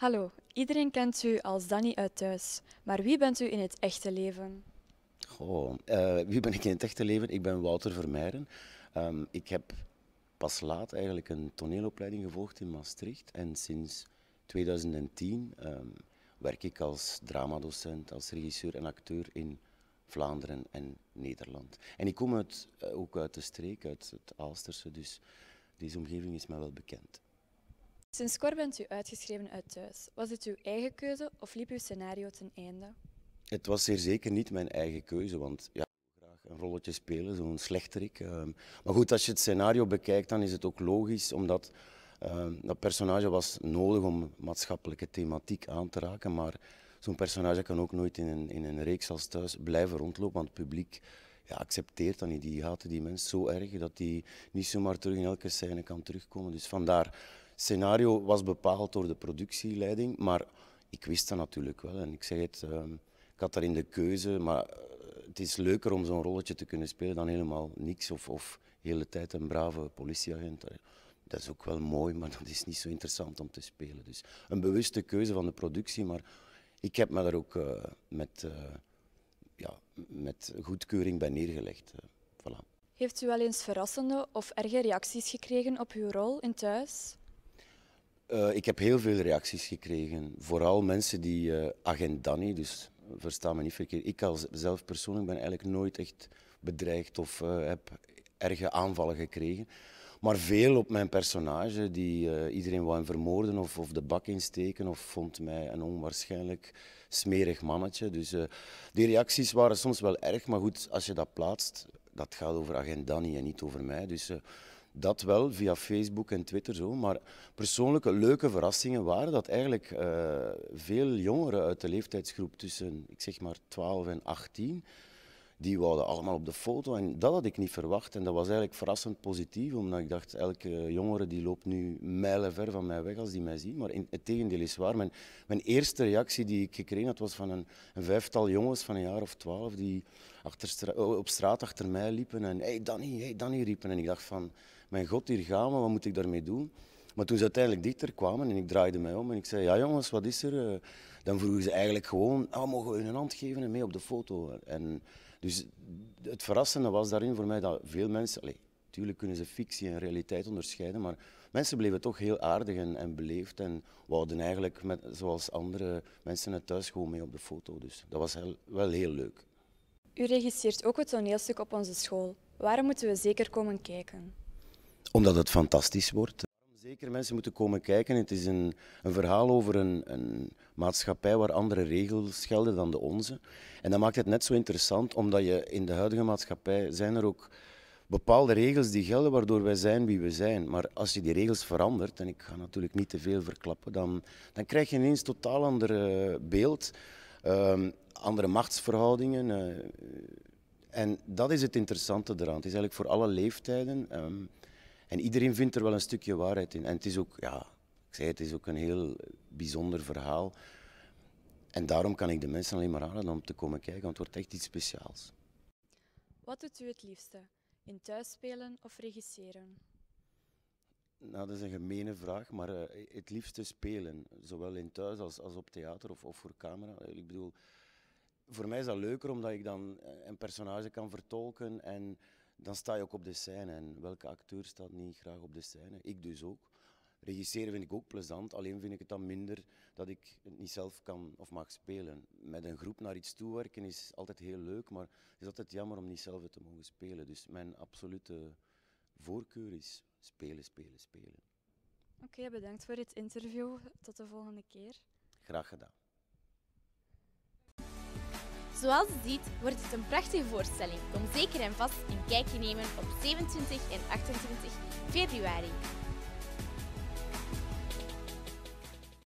Hallo, iedereen kent u als Danny uit thuis. Maar wie bent u in het echte leven? Goh, eh, wie ben ik in het echte leven? Ik ben Wouter Vermeijden. Ehm, ik heb pas laat eigenlijk een toneelopleiding gevolgd in Maastricht. En sinds 2010 ehm, werk ik als dramadocent, als regisseur en acteur in Vlaanderen en Nederland. En ik kom eh, ook uit de streek, uit het Aalsterse, dus deze omgeving is mij wel bekend. Sinds kort bent u uitgeschreven uit thuis. Was dit uw eigen keuze of liep uw scenario ten einde? Het was zeer zeker niet mijn eigen keuze, want ja, ik wil graag een rolletje spelen, zo'n slechterik. Ehm. maar goed, als je het scenario bekijkt, dan is het ook logisch, omdat ehm, dat personage was nodig om maatschappelijke thematiek aan te raken. Maar zo'n personage kan ook nooit in een, in een reeks als thuis blijven rondlopen, want het publiek ja, accepteert dat niet. Die haten die mens zo erg dat die niet zomaar terug in elke scène kan terugkomen. Dus vandaar scenario was bepaald door de productieleiding, maar ik wist dat natuurlijk wel. En ik zeg het, ehm, ik had daarin de keuze, maar eh, het is leuker om zo'n rolletje te kunnen spelen dan helemaal niks of, of de hele tijd een brave politieagent. Eh, dat is ook wel mooi, maar dat is niet zo interessant om te spelen. Dus een bewuste keuze van de productie, maar ik heb me daar ook eh, met, ja, met goedkeuring bij neergelegd. voilà. Heeft u wel eens verrassende of erge reacties gekregen op uw rol in Thuis? Eh, ik heb heel veel reacties gekregen. Vooral mensen die uh, agent Danny, dus versta me niet verkeerd. Ik als zelf persoonlijk ben eigenlijk nooit echt bedreigd of eh, heb erge aanvallen gekregen. Maar veel op mijn personage, die iedereen wou vermoorden of, of, de bak insteken of vond mij een onwaarschijnlijk smerig mannetje. Dus die reacties waren soms wel erg, maar goed, als je dat plaatst, dat gaat over agent Danny en niet over mij. Dus dat wel, via Facebook en Twitter zo. Maar persoonlijke leuke verrassingen waren dat eigenlijk eh, veel jongeren uit de leeftijdsgroep tussen, ik zeg maar, 12 en 18 die wouden allemaal op de foto. En dat had ik niet verwacht. En dat was eigenlijk verrassend positief, omdat ik dacht, elke jongere die loopt nu mijlen ver van mij weg als die mij ziet. Maar in, het tegendeel is waar. Mijn, mijn, eerste reactie die ik gekregen had, was van een, een vijftal jongens van een jaar of twaalf die achter op straat achter mij liepen en hey Danny, hey Danny riepen. En ik dacht van, mijn god, hier gaan we, wat moet ik daarmee doen? Maar toen ze uiteindelijk dichter kwamen en ik draaide mij om en ik zei, ja jongens, wat is er? Eh, dan vroegen ze eigenlijk gewoon, oh mogen we hun een hand geven en mee op de foto? En dus het verrassende was daarin voor mij dat veel mensen, Natuurlijk kunnen ze fictie en realiteit onderscheiden, maar mensen bleven toch heel aardig en, en beleefd en wouden eigenlijk, met, zoals andere mensen het thuis, gewoon mee op de foto. Dus dat was heel, wel heel leuk. U regisseert ook het toneelstuk op onze school. Waarom moeten we zeker komen kijken? Omdat het fantastisch wordt. Zeker mensen moeten komen kijken. Het is een, een verhaal over een, een maatschappij waar andere regels gelden dan de onze. En dat maakt het net zo interessant, omdat je in de huidige maatschappij zijn er ook bepaalde regels die gelden waardoor wij zijn wie we zijn. Maar als je die regels verandert, en ik ga natuurlijk niet te veel verklappen, dan, dan krijg je ineens totaal ander eh, beeld, ehm, andere machtsverhoudingen. Eh, en dat is het interessante eraan. Het is eigenlijk voor alle leeftijden. Ehm, en iedereen vindt er wel een stukje waarheid in. En het is ook, ja, ik zei, het is ook een heel bijzonder verhaal. En daarom kan ik de mensen alleen maar aanraden om te komen kijken, want het wordt echt iets speciaals. Wat doet u het liefste? In thuis spelen of regisseren? Nou, dat is een gemene vraag, maar eh, het liefste spelen. Zowel in thuis als, als op theater of, of voor camera. Eh, ik bedoel, voor mij is dat leuker omdat ik dan eh, een personage kan vertolken en dan sta je ook op de scène. En welke acteur staat niet graag op de scène? Ik dus ook. Regisseren vind ik ook plezant, alleen vind ik het dan minder dat ik het niet zelf kan of mag spelen. Met een groep naar iets toewerken is altijd heel leuk, maar het is altijd jammer om niet zelf het te mogen spelen. Dus mijn absolute voorkeur is spelen, spelen, spelen. Oké, bedankt voor dit interview. Tot de volgende keer. Graag gedaan. Zoals je ziet wordt het een prachtige voorstelling. Kom zeker en vast een kijkje nemen op 27 en 28 februari.